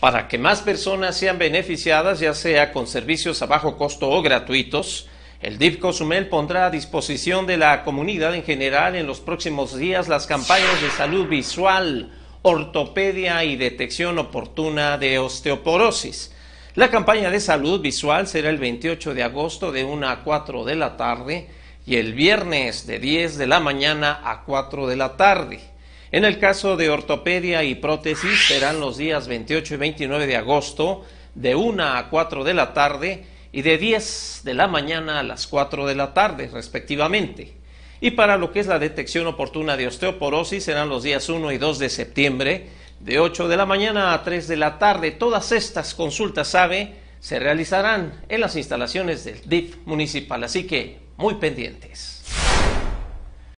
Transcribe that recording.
para que más personas sean beneficiadas, ya sea con servicios a bajo costo o gratuitos, el DIP Cozumel pondrá a disposición de la comunidad en general en los próximos días las campañas de salud visual, ortopedia y detección oportuna de osteoporosis. La campaña de salud visual será el 28 de agosto de 1 a 4 de la tarde y el viernes de 10 de la mañana a 4 de la tarde. En el caso de ortopedia y prótesis serán los días 28 y 29 de agosto de 1 a 4 de la tarde y de 10 de la mañana a las 4 de la tarde respectivamente. Y para lo que es la detección oportuna de osteoporosis serán los días 1 y 2 de septiembre de 8 de la mañana a 3 de la tarde. Todas estas consultas SABE se realizarán en las instalaciones del DIF municipal, así que muy pendientes.